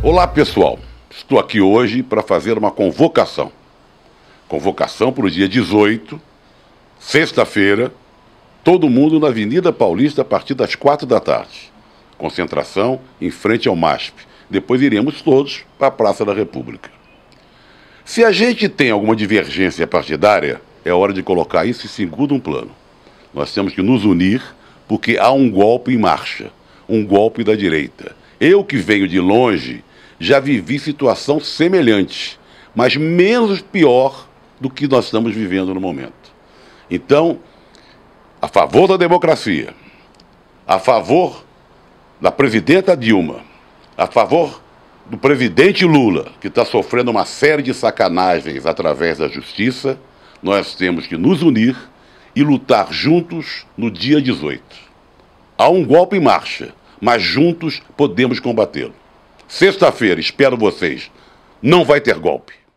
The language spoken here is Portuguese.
Olá pessoal, estou aqui hoje para fazer uma convocação. Convocação para o dia 18, sexta-feira, todo mundo na Avenida Paulista a partir das quatro da tarde. Concentração em frente ao MASP. Depois iremos todos para a Praça da República. Se a gente tem alguma divergência partidária, é hora de colocar isso em segundo plano. Nós temos que nos unir porque há um golpe em marcha um golpe da direita eu que venho de longe já vivi situação semelhante, mas menos pior do que nós estamos vivendo no momento. Então, a favor da democracia, a favor da presidenta Dilma, a favor do presidente Lula, que está sofrendo uma série de sacanagens através da justiça, nós temos que nos unir e lutar juntos no dia 18. Há um golpe em marcha mas juntos podemos combatê-lo. Sexta-feira, espero vocês. Não vai ter golpe.